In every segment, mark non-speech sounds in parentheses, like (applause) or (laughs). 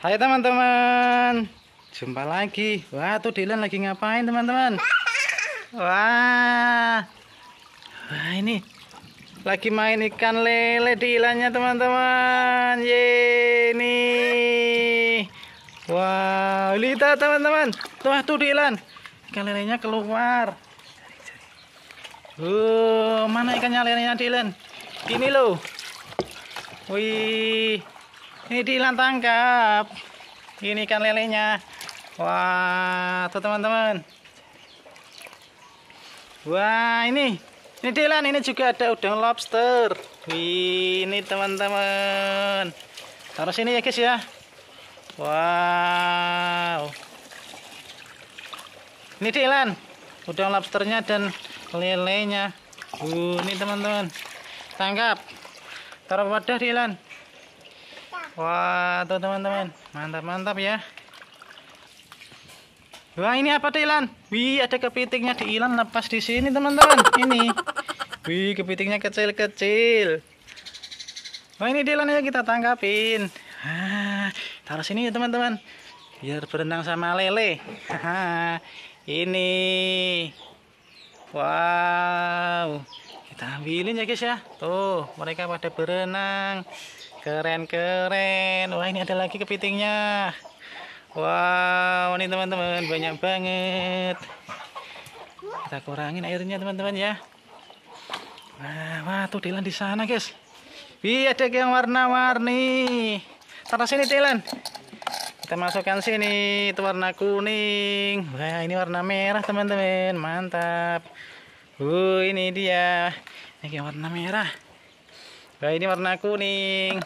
Hai teman-teman Jumpa lagi Wah tuh Dylan lagi ngapain teman-teman Wah Wah ini Lagi main ikan lele Dylannya teman-teman Ye ini wah, Lita teman-teman Wah tuh Dylan Ikan lelenya keluar Uh, mana ikannya lelenya Dylan? Ini loh. Wih. Ini Dilan tangkap. Ini ikan lelenya. Wah, tuh teman-teman. Wah, ini. Ini Dilan, ini juga ada udang lobster. ini teman-teman. Taruh sini ya, guys ya. Wow. Ini Dilan. Udang lobsternya dan lelenya. Uh, ini teman-teman. Tangkap. Taruh wadah Dilan. Wah, tuh teman-teman. Mantap-mantap ya. Wah, ini apa tuh Ilan? Wih, ada kepitingnya di Ilan lepas di sini, teman-teman. Ini. Wih, kepitingnya kecil-kecil. Wah, ini di Ilan ya kita tangkapin. Ah, taruh sini ya, teman-teman. Biar berenang sama lele. ini. Wow. Kita ambilin ya, guys ya. Tuh, mereka pada berenang keren keren wah ini ada lagi kepitingnya wow ini teman-teman banyak banget kita kurangin airnya teman-teman ya nah, wah tuh Dylan di sana guys Wih ada yang warna-warni taruh sini Dylan kita masukkan sini itu warna kuning wah ini warna merah teman-teman mantap uh ini dia ini warna merah Wah ini warna kuning.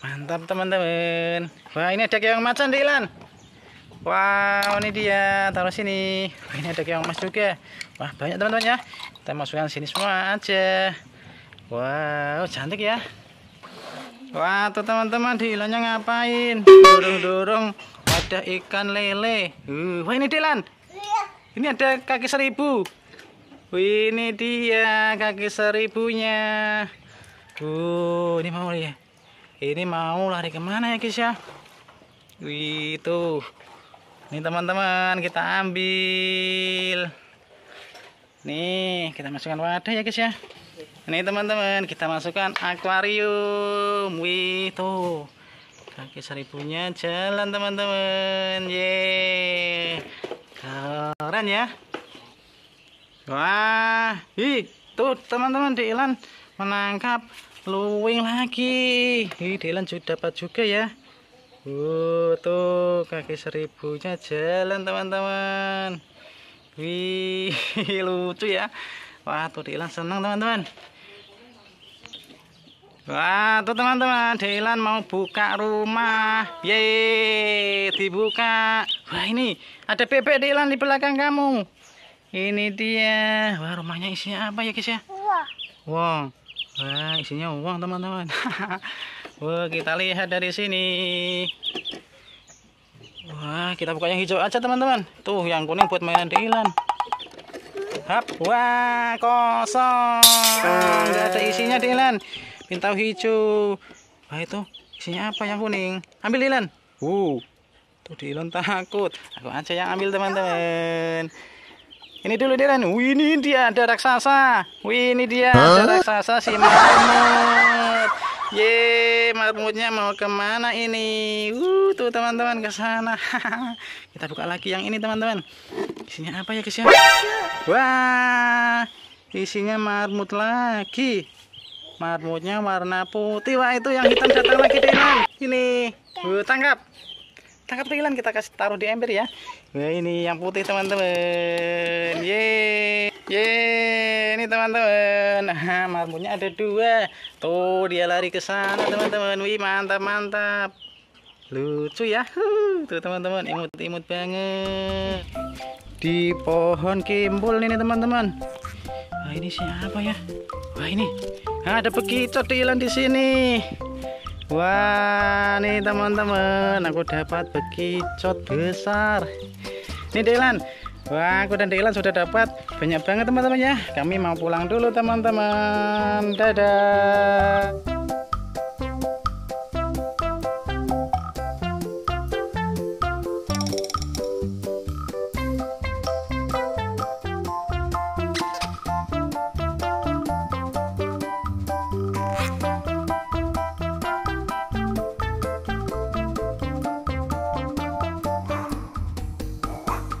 Mantap teman-teman. Wah ini ada keong macan Dilan. Wow ini dia taruh sini. Wah, ini ada keong mas juga. Wah banyak teman-teman ya. Kita masukkan sini semua aja. Wow cantik ya. Wah tuh teman-teman Dilannya ngapain? Dorong-dorong ada ikan lele. Uh, wah ini Dilan. Ini ada kaki seribu. Wih, ini dia kaki seribunya. Tuh, ini mau ya. Ini mau lari kemana ya guys ya? Wih, tuh. Ini teman-teman kita ambil. Nih, kita masukkan wadah ya guys ya. Ini teman-teman kita masukkan akuarium. Wih, tuh. Kaki seribunya jalan teman-teman. Ye. Keren ya. Wah, ih, tuh teman-teman di Ilan menangkap luwing lagi ini Dylan juga dapat juga ya uh, tuh kaki seribunya jalan teman-teman wih (laughs) lucu ya wah tuh Dylan senang teman-teman wah tuh teman-teman Dylan mau buka rumah yeay dibuka wah ini ada bebek Dylan di belakang kamu ini dia wah rumahnya isinya apa ya guys ya wah wow. Wah, isinya uang teman-teman. (laughs) Wah, kita lihat dari sini. Wah, kita buka yang hijau aja teman-teman. Tuh, yang kuning buat mainan Dylan. Hap, wah, kosong. Gak ada isinya Dylan. Pintau hijau. Wah, itu isinya apa yang kuning? Ambil Dylan. Wuh. Tuh Dylan takut. Aku aja yang ambil teman-teman. Ini dulu dia nih. Kan. Wih, ini dia ada raksasa. Wih, ini dia huh? ada raksasa si mahmud. Ye, mahmudnya mau kemana ini? Uh, tuh teman-teman ke sana. (laughs) Kita buka lagi yang ini teman-teman. Isinya apa ya guys Wah, isinya marmut lagi. Marmutnya warna putih. Wah, itu yang hitam datang lagi teman. Ini, uh, tangkap tangkap tilan kita kasih taruh di ember ya nah, ini yang putih teman-teman ye ye ini teman-teman (laughs) nah marmutnya ada dua tuh dia lari ke sana teman-teman wih mantap mantap lucu ya tuh teman-teman imut-imut banget di pohon kimbul ini teman-teman nah, ini siapa ya wah ini nah, ada begitu tilan di sini Wah, nih teman-teman, aku dapat bekicot besar. Nih Delan. Wah, aku dan Delan sudah dapat banyak banget teman-teman ya. Kami mau pulang dulu teman-teman. Dadah.